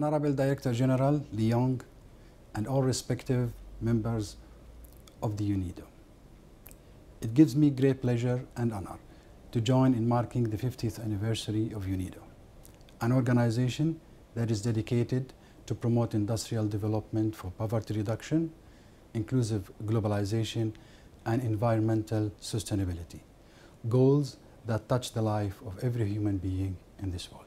Honorable Director General Leong and all respective members of the UNIDO. It gives me great pleasure and honor to join in marking the 50th anniversary of UNIDO, an organization that is dedicated to promote industrial development for poverty reduction, inclusive globalization, and environmental sustainability, goals that touch the life of every human being in this world.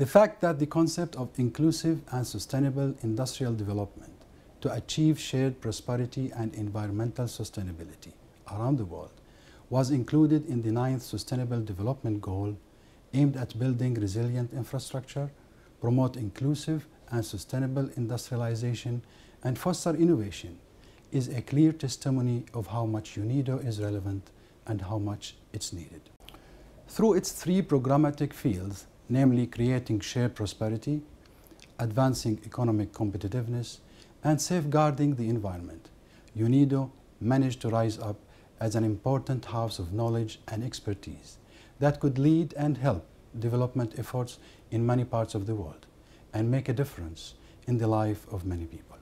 The fact that the concept of inclusive and sustainable industrial development to achieve shared prosperity and environmental sustainability around the world was included in the ninth Sustainable Development Goal aimed at building resilient infrastructure, promote inclusive and sustainable industrialization, and foster innovation is a clear testimony of how much UNIDO is relevant and how much it's needed. Through its three programmatic fields, namely creating shared prosperity, advancing economic competitiveness, and safeguarding the environment. UNIDO managed to rise up as an important house of knowledge and expertise that could lead and help development efforts in many parts of the world and make a difference in the life of many people.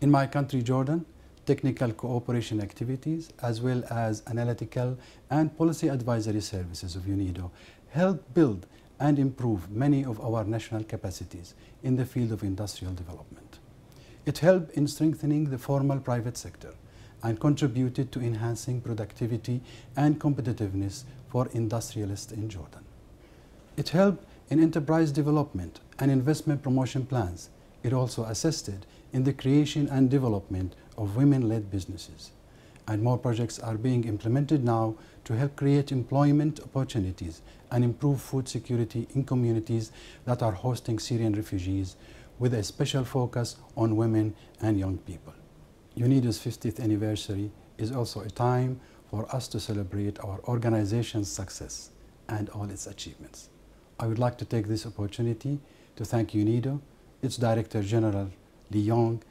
In my country, Jordan, technical cooperation activities as well as analytical and policy advisory services of UNIDO help build and improve many of our national capacities in the field of industrial development. It helped in strengthening the formal private sector and contributed to enhancing productivity and competitiveness for industrialists in Jordan. It helped in enterprise development and investment promotion plans. It also assisted in the creation and development of women-led businesses and more projects are being implemented now to help create employment opportunities and improve food security in communities that are hosting Syrian refugees with a special focus on women and young people. UNIDO's 50th anniversary is also a time for us to celebrate our organization's success and all its achievements. I would like to take this opportunity to thank UNIDO, its Director General Lee Yong,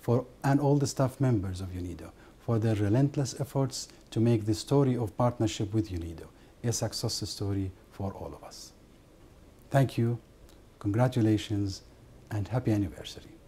for, and all the staff members of UNIDO for their relentless efforts to make the story of partnership with UNIDO a success story for all of us. Thank you, congratulations, and happy anniversary.